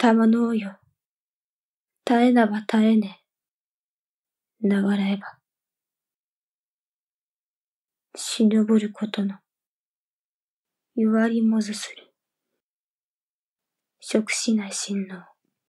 たまのうよ。耐えなば耐えね。流れば。忍ぶることの、弱りもずする。食しない心の。